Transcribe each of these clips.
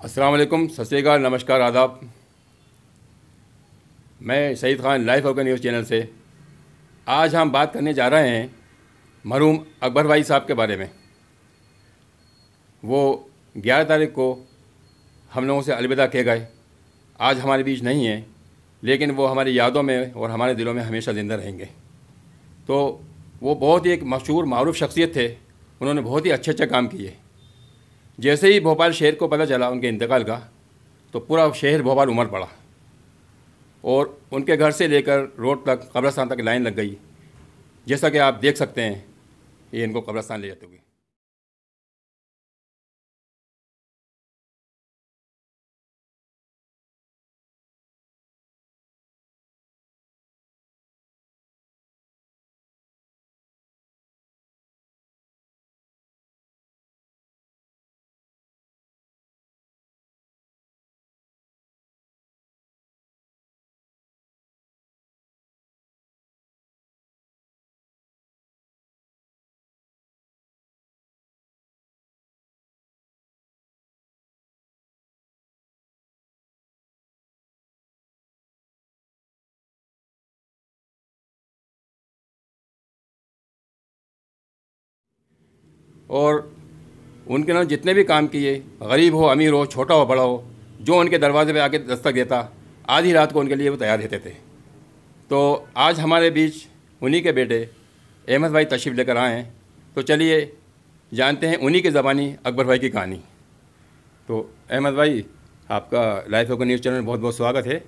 असलम सत्यकाल नमस्कार आदाब मैं Saeed Khan life of news channel से आज हम बात करने जा रहे हैं मरूम अकबर भाई साहब के बारे में वो ग्यारह तारीख को हम लोगों से अलविदा कह गए आज हमारे बीच नहीं है लेकिन वो हमारी यादों में और हमारे दिलों में हमेशा ज़िंदा रहेंगे तो वो बहुत ही एक मशहूर मरूफ शख्सियत थे उन्होंने बहुत ही अच्छे अच्छे काम किए जैसे ही भोपाल शहर को पता चला उनके इंतकाल का तो पूरा शहर भोपाल उमड़ पड़ा और उनके घर से लेकर रोड तक कब्रस्तान तक लाइन लग गई जैसा कि आप देख सकते हैं ये इनको कब्रस्तान ले जाते हुए और उनके नाम जितने भी काम किए गरीब हो अमीर हो छोटा हो बड़ा हो जो उनके दरवाजे पे आके दस्तक देता आधी रात को उनके लिए वो तैयार रहते थे तो आज हमारे बीच उन्हीं के बेटे अहमद भाई तशरीफ लेकर आए हैं तो चलिए जानते हैं उन्हीं के ज़बानी अकबर भाई की कहानी तो अहमद भाई आपका लाइफ ऑफ न्यूज़ चैनल में बहुत बहुत स्वागत है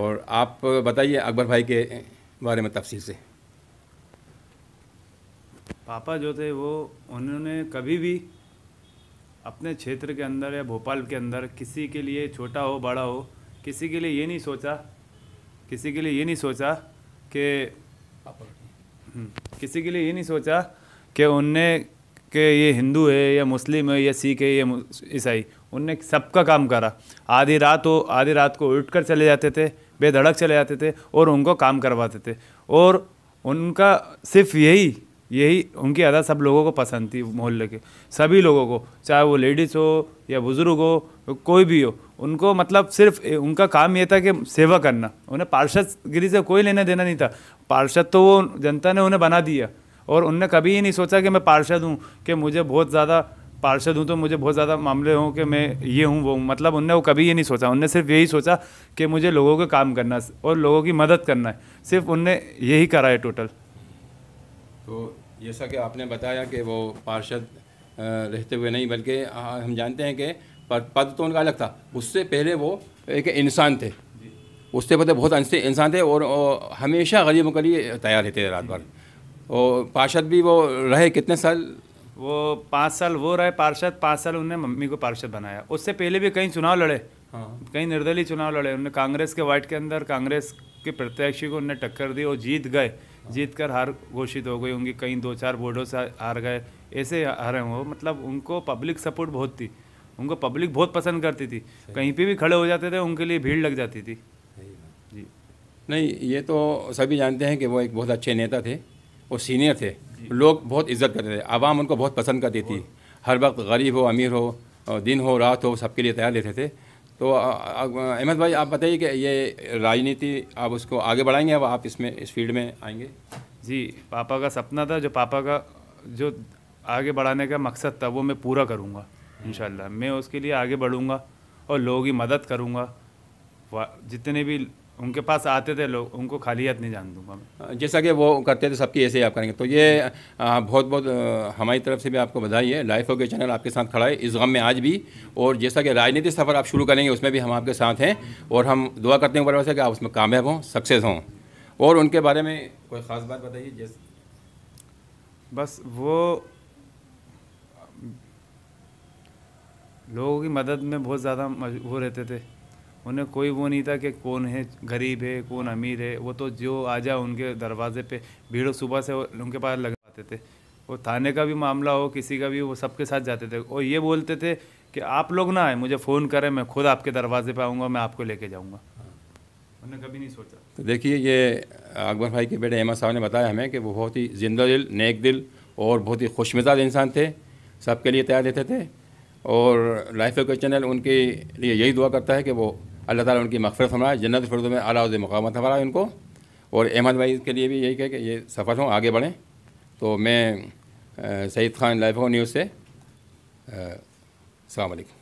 और आप बताइए अकबर भाई के बारे में तफसील से पापा जो थे वो उन्होंने कभी भी अपने क्षेत्र के अंदर या भोपाल के अंदर किसी के लिए छोटा हो बड़ा हो किसी के लिए ये नहीं सोचा किसी के लिए ये नहीं सोचा कि हम्म, किसी के लिए ये नहीं सोचा कि उनने के ये हिंदू है या मुस्लिम है या सिख है या ईसाई उनने सबका काम करा आधी रात हो आधी रात को उठ कर चले जाते थे बेधड़क चले जाते थे और उनको काम करवाते थे और उनका सिर्फ यही यही उनकी अदा सब लोगों को पसंद थी मोहल्ले के सभी लोगों को चाहे वो लेडीज़ हो या बुज़ुर्ग हो कोई भी हो उनको मतलब सिर्फ उनका काम ये था कि सेवा करना उन्हें पार्षदगिरी से कोई लेना देना नहीं था पार्षद तो वो जनता ने उन्हें बना दिया और उनने कभी ही नहीं सोचा कि मैं पार्षद हूँ कि मुझे बहुत ज़्यादा पार्षद हूँ तो मुझे बहुत ज़्यादा मामले हों कि मैं ये हूँ वो हूँ मतलब उनने वो कभी ये नहीं सोचा उनने सिर्फ यही सोचा कि मुझे लोगों के काम करना और लोगों की मदद करना है सिर्फ उनने यही करा है टोटल तो जैसा कि आपने बताया कि वो पार्षद रहते हुए नहीं बल्कि हम जानते हैं कि पद तो उनका अलग था उससे पहले वो एक इंसान थे उससे पहले बहुत इंसान थे और, हमेशा गरीबों के लिए तैयार रहते थे रात भर और पार्षद भी वो रहे कितने साल वो पाँच साल वो रहे पार्षद पाँच साल उनने मम्मी को पार्षद बनाया उससे पहले भी कई चुनाव लड़े हाँ। कई निर्दलीय चुनाव लड़े उन्होंने कांग्रेस के वार्ड के अंदर कांग्रेस के प्रत्याशी को उन्हें टक्कर दी और जीत गए जीत कर हार घोषित हो गई उनकी कहीं दो चार बोर्डों से हार गए ऐसे हारे वो मतलब उनको पब्लिक सपोर्ट बहुत थी उनको पब्लिक बहुत पसंद करती थी कहीं पे भी खड़े हो जाते थे उनके लिए भीड़ लग जाती थी जी नहीं ये तो सभी जानते हैं कि वो एक बहुत अच्छे नेता थे वो सीनियर थे लोग बहुत इज्जत करते थे आवाम उनको बहुत पसंद करती थी हर वक्त गरीब हो अमीर हो दिन हो रात हो सबके लिए तैयार रहते थे तो अहमद भाई आप बताइए कि ये राजनीति आप उसको आगे बढ़ाएंगे अब आप इसमें इस फील्ड में आएंगे जी पापा का सपना था जो पापा का जो आगे बढ़ाने का मकसद था वो मैं पूरा करूँगा इन मैं उसके लिए आगे बढ़ूँगा और लोगों की मदद करूँगा जितने भी उनके पास आते थे लोग उनको खाली हाथ नहीं जान दूंगा मैं जैसा कि वो करते थे सबकी ऐसे ही आप करेंगे तो ये बहुत बहुत हमारी तरफ से भी आपको बधाई है लाइफ ओके चैनल आपके साथ खड़ा है इस गम में आज भी और जैसा कि राजनीतिक सफ़र आप शुरू करेंगे उसमें भी हम आपके साथ हैं और हम दुआ करते हैं ऊपर से कि आप उसमें कामयाब हों सक्सेस हों और उनके बारे में कोई ख़ास बात बताइए जैसे बस वो लोगों की मदद में बहुत ज़्यादा वो रहते थे उन्हें कोई वो नहीं था कि कौन है गरीब है कौन अमीर है वो तो जो आ जाए उनके दरवाजे पे भीड़ सुबह से उनके पास लग थे वो थाने का भी मामला हो किसी का भी वो सबके साथ जाते थे और ये बोलते थे कि आप लोग ना आए मुझे फ़ोन करें मैं खुद आपके दरवाजे पर आऊँगा मैं आपको लेके जाऊँगा उन्होंने कभी नहीं सोचा तो देखिए ये अकबर भाई के बेटे अहमद साहब ने बताया हमें कि वो बहुत ही जिंदा दिल नेक दिल और बहुत ही खुश मिजाज इंसान थे सबके लिए तैयार रहते थे और लाइफ के चैनल उनके लिए यही दुआ करता है कि वो अल्लाह ताला उनकी मगफरत फरमाए जन्नत फरदों में अलाउद मकामत फरमाए उनको और अहमद भाई के लिए भी यही कहे कि ये सफ़र हों आगे बढ़ें तो मैं सईद खान लाइफ न्यूज़ से अलैक्म